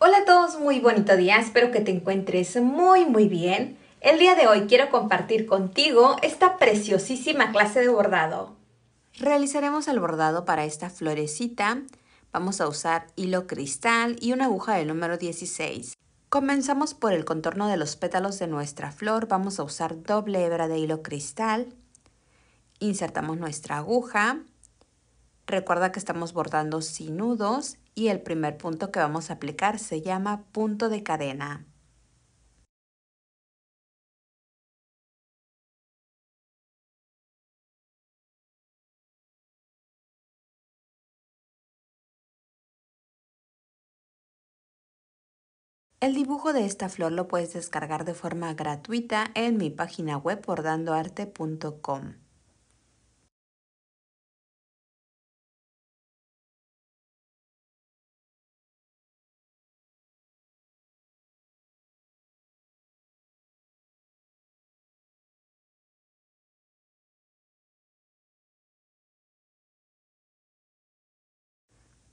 Hola a todos, muy bonito día, espero que te encuentres muy muy bien. El día de hoy quiero compartir contigo esta preciosísima clase de bordado. Realizaremos el bordado para esta florecita. Vamos a usar hilo cristal y una aguja del número 16. Comenzamos por el contorno de los pétalos de nuestra flor. Vamos a usar doble hebra de hilo cristal. Insertamos nuestra aguja. Recuerda que estamos bordando sin nudos y el primer punto que vamos a aplicar se llama punto de cadena. El dibujo de esta flor lo puedes descargar de forma gratuita en mi página web bordandoarte.com.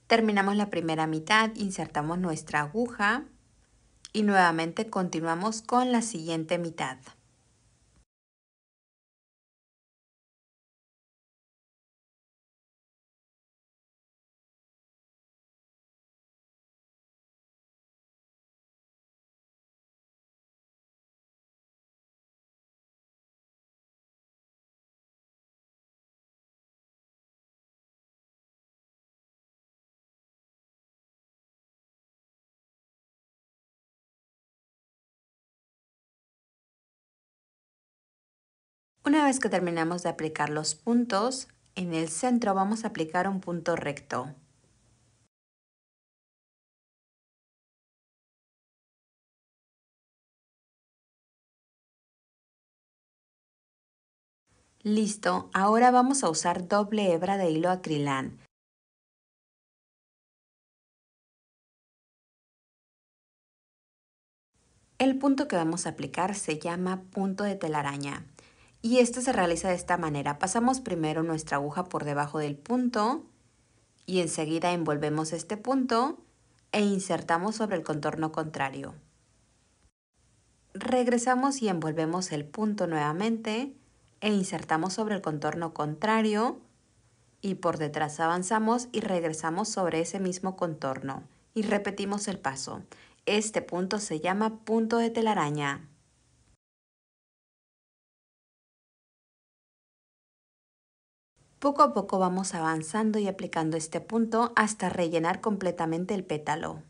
Terminamos la primera mitad, insertamos nuestra aguja y nuevamente continuamos con la siguiente mitad. Una vez que terminamos de aplicar los puntos, en el centro vamos a aplicar un punto recto. Listo, ahora vamos a usar doble hebra de hilo acrilán. El punto que vamos a aplicar se llama punto de telaraña. Y esto se realiza de esta manera. Pasamos primero nuestra aguja por debajo del punto y enseguida envolvemos este punto e insertamos sobre el contorno contrario. Regresamos y envolvemos el punto nuevamente e insertamos sobre el contorno contrario y por detrás avanzamos y regresamos sobre ese mismo contorno y repetimos el paso. Este punto se llama punto de telaraña. Poco a poco vamos avanzando y aplicando este punto hasta rellenar completamente el pétalo.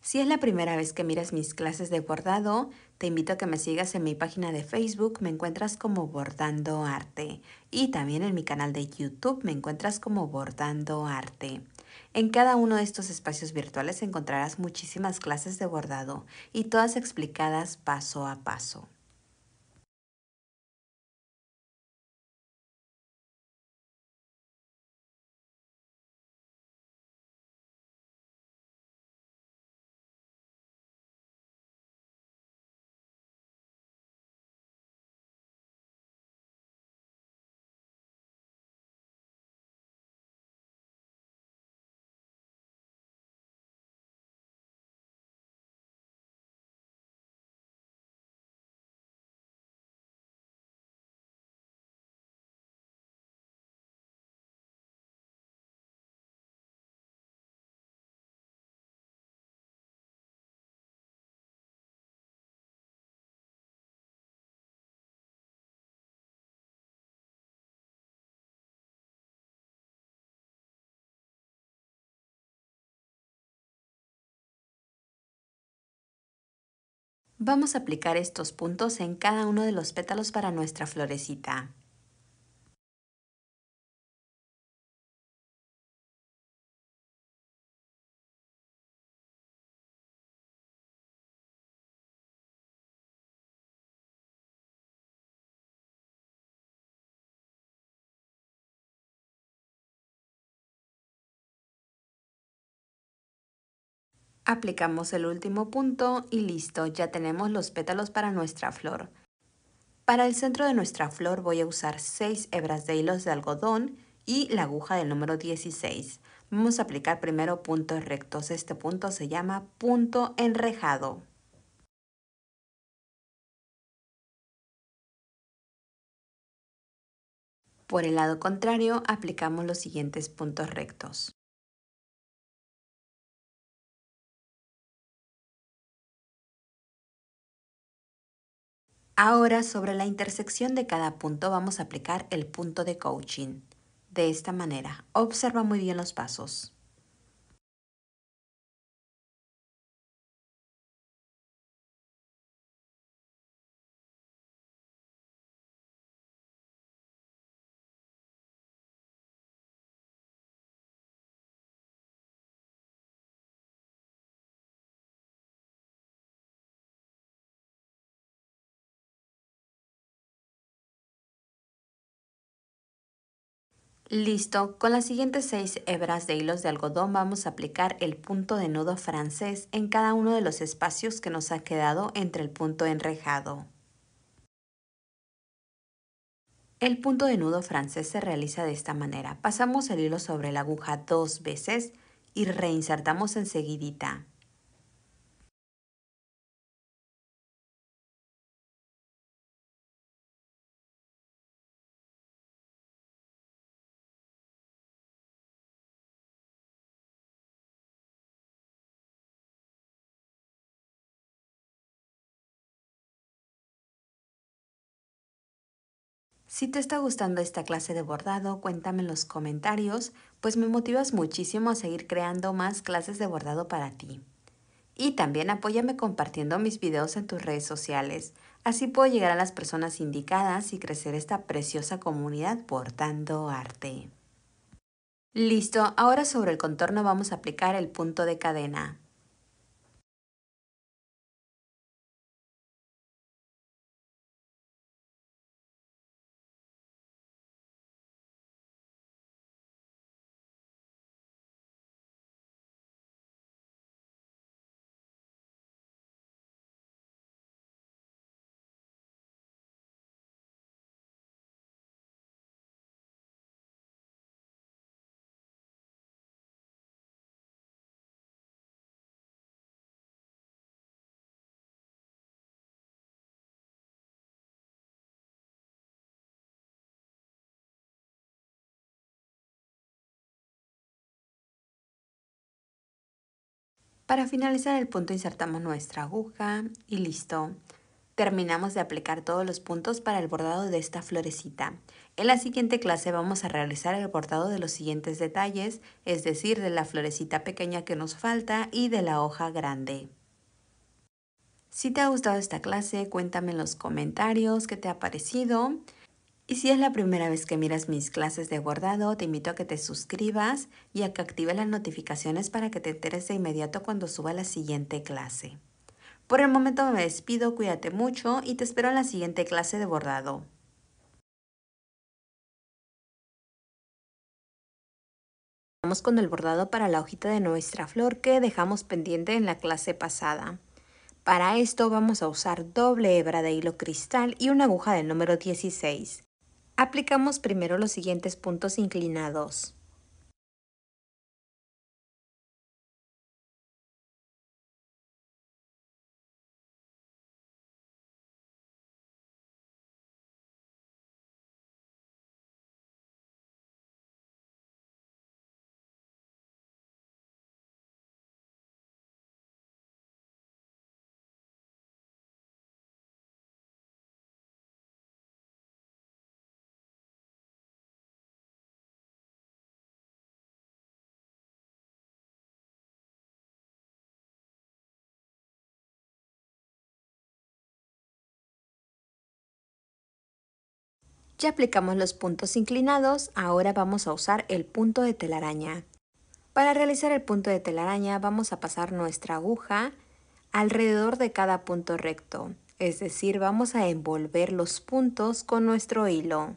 Si es la primera vez que miras mis clases de bordado, te invito a que me sigas en mi página de Facebook, me encuentras como Bordando Arte. Y también en mi canal de YouTube me encuentras como Bordando Arte. En cada uno de estos espacios virtuales encontrarás muchísimas clases de bordado y todas explicadas paso a paso. Vamos a aplicar estos puntos en cada uno de los pétalos para nuestra florecita. Aplicamos el último punto y listo, ya tenemos los pétalos para nuestra flor. Para el centro de nuestra flor voy a usar 6 hebras de hilos de algodón y la aguja del número 16. Vamos a aplicar primero puntos rectos. Este punto se llama punto enrejado. Por el lado contrario aplicamos los siguientes puntos rectos. Ahora sobre la intersección de cada punto vamos a aplicar el punto de coaching. De esta manera, observa muy bien los pasos. Listo, con las siguientes seis hebras de hilos de algodón vamos a aplicar el punto de nudo francés en cada uno de los espacios que nos ha quedado entre el punto enrejado. El punto de nudo francés se realiza de esta manera. Pasamos el hilo sobre la aguja dos veces y reinsertamos enseguidita. Si te está gustando esta clase de bordado, cuéntame en los comentarios, pues me motivas muchísimo a seguir creando más clases de bordado para ti. Y también apóyame compartiendo mis videos en tus redes sociales, así puedo llegar a las personas indicadas y crecer esta preciosa comunidad portando arte. Listo, ahora sobre el contorno vamos a aplicar el punto de cadena. Para finalizar el punto insertamos nuestra aguja y listo. Terminamos de aplicar todos los puntos para el bordado de esta florecita. En la siguiente clase vamos a realizar el bordado de los siguientes detalles, es decir, de la florecita pequeña que nos falta y de la hoja grande. Si te ha gustado esta clase, cuéntame en los comentarios qué te ha parecido. Y si es la primera vez que miras mis clases de bordado, te invito a que te suscribas y a que actives las notificaciones para que te enteres de inmediato cuando suba la siguiente clase. Por el momento me despido, cuídate mucho y te espero en la siguiente clase de bordado. Vamos con el bordado para la hojita de nuestra flor que dejamos pendiente en la clase pasada. Para esto vamos a usar doble hebra de hilo cristal y una aguja del número 16. Aplicamos primero los siguientes puntos inclinados. Ya aplicamos los puntos inclinados, ahora vamos a usar el punto de telaraña. Para realizar el punto de telaraña vamos a pasar nuestra aguja alrededor de cada punto recto, es decir, vamos a envolver los puntos con nuestro hilo.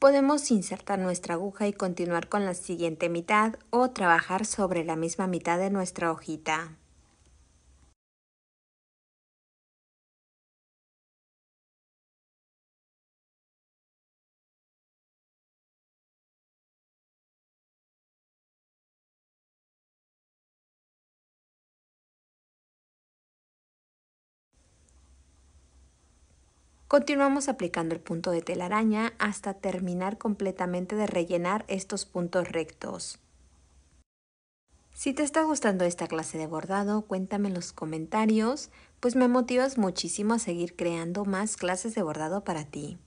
podemos insertar nuestra aguja y continuar con la siguiente mitad o trabajar sobre la misma mitad de nuestra hojita. Continuamos aplicando el punto de telaraña hasta terminar completamente de rellenar estos puntos rectos. Si te está gustando esta clase de bordado, cuéntame en los comentarios, pues me motivas muchísimo a seguir creando más clases de bordado para ti.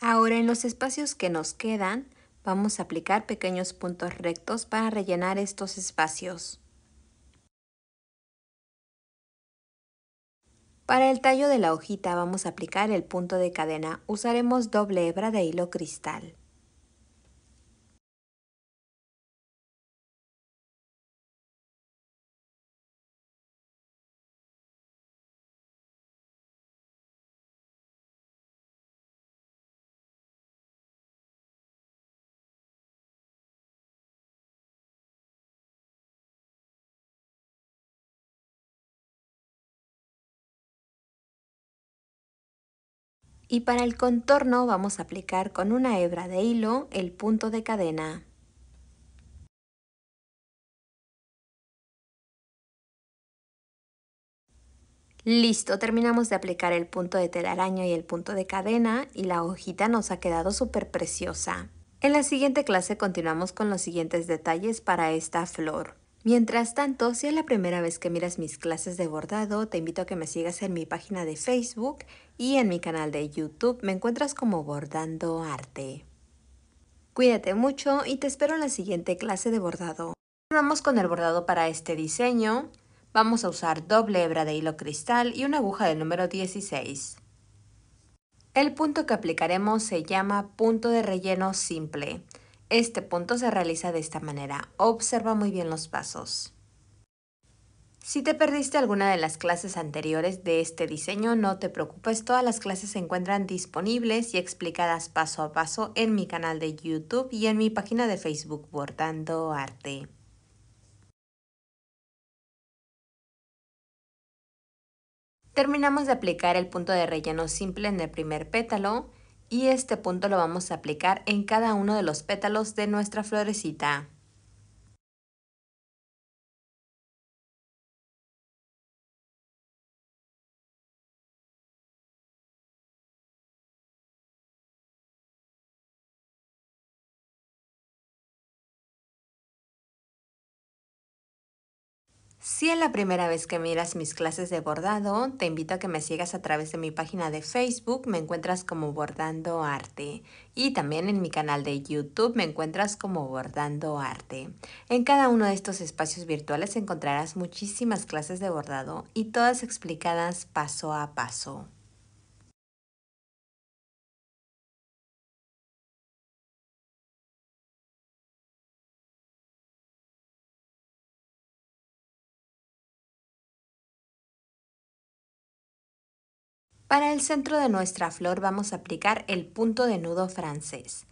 Ahora en los espacios que nos quedan, vamos a aplicar pequeños puntos rectos para rellenar estos espacios. Para el tallo de la hojita vamos a aplicar el punto de cadena. Usaremos doble hebra de hilo cristal. Y para el contorno vamos a aplicar con una hebra de hilo el punto de cadena. Listo, terminamos de aplicar el punto de telaraño y el punto de cadena y la hojita nos ha quedado súper preciosa. En la siguiente clase continuamos con los siguientes detalles para esta flor. Mientras tanto, si es la primera vez que miras mis clases de bordado, te invito a que me sigas en mi página de Facebook y en mi canal de YouTube me encuentras como Bordando Arte. Cuídate mucho y te espero en la siguiente clase de bordado. Vamos con el bordado para este diseño. Vamos a usar doble hebra de hilo cristal y una aguja del número 16. El punto que aplicaremos se llama punto de relleno simple. Este punto se realiza de esta manera. Observa muy bien los pasos. Si te perdiste alguna de las clases anteriores de este diseño, no te preocupes, todas las clases se encuentran disponibles y explicadas paso a paso en mi canal de YouTube y en mi página de Facebook Bordando Arte. Terminamos de aplicar el punto de relleno simple en el primer pétalo y este punto lo vamos a aplicar en cada uno de los pétalos de nuestra florecita. Si es la primera vez que miras mis clases de bordado, te invito a que me sigas a través de mi página de Facebook, me encuentras como Bordando Arte. Y también en mi canal de YouTube me encuentras como Bordando Arte. En cada uno de estos espacios virtuales encontrarás muchísimas clases de bordado y todas explicadas paso a paso. Para el centro de nuestra flor vamos a aplicar el punto de nudo francés.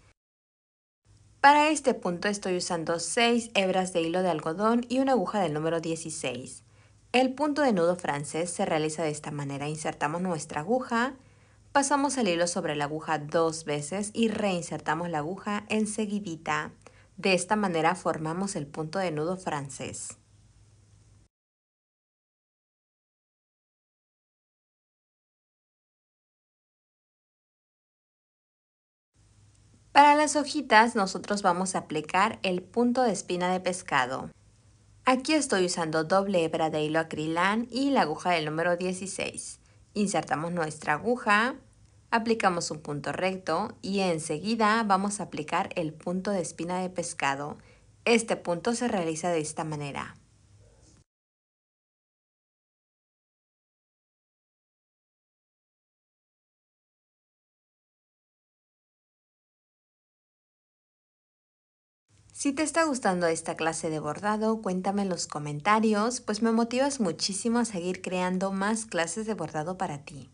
Para este punto estoy usando 6 hebras de hilo de algodón y una aguja del número 16. El punto de nudo francés se realiza de esta manera. Insertamos nuestra aguja, pasamos el hilo sobre la aguja dos veces y reinsertamos la aguja enseguidita. De esta manera formamos el punto de nudo francés. Para las hojitas nosotros vamos a aplicar el punto de espina de pescado. Aquí estoy usando doble hebra de hilo acrilán y la aguja del número 16. Insertamos nuestra aguja, aplicamos un punto recto y enseguida vamos a aplicar el punto de espina de pescado. Este punto se realiza de esta manera. Si te está gustando esta clase de bordado, cuéntame en los comentarios, pues me motivas muchísimo a seguir creando más clases de bordado para ti.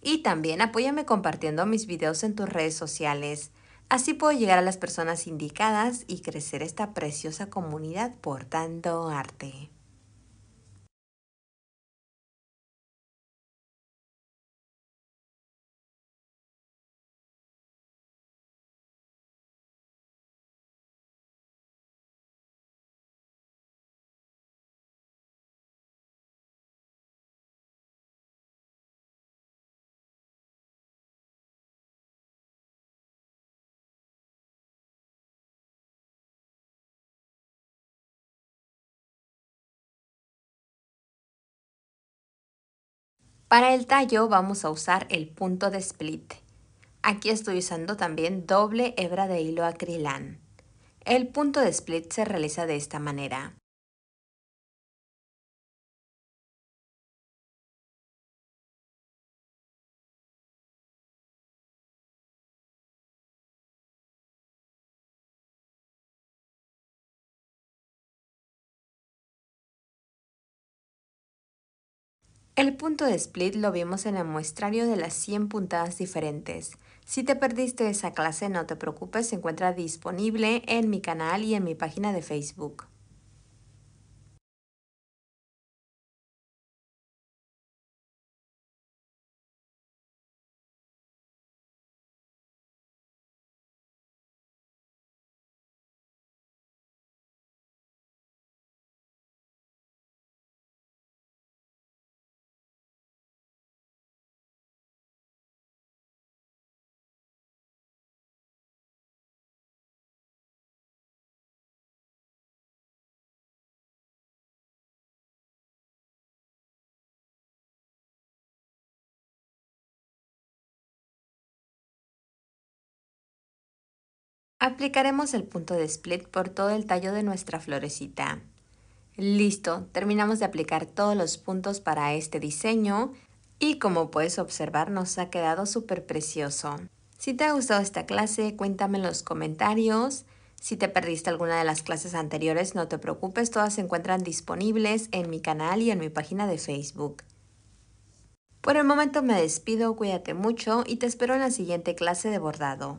Y también apóyame compartiendo mis videos en tus redes sociales. Así puedo llegar a las personas indicadas y crecer esta preciosa comunidad portando arte. Para el tallo vamos a usar el punto de split. Aquí estoy usando también doble hebra de hilo acrilán. El punto de split se realiza de esta manera. El punto de split lo vimos en el muestrario de las 100 puntadas diferentes. Si te perdiste esa clase, no te preocupes, se encuentra disponible en mi canal y en mi página de Facebook. Aplicaremos el punto de split por todo el tallo de nuestra florecita. Listo, terminamos de aplicar todos los puntos para este diseño y como puedes observar nos ha quedado súper precioso. Si te ha gustado esta clase, cuéntame en los comentarios. Si te perdiste alguna de las clases anteriores, no te preocupes, todas se encuentran disponibles en mi canal y en mi página de Facebook. Por el momento me despido, cuídate mucho y te espero en la siguiente clase de bordado.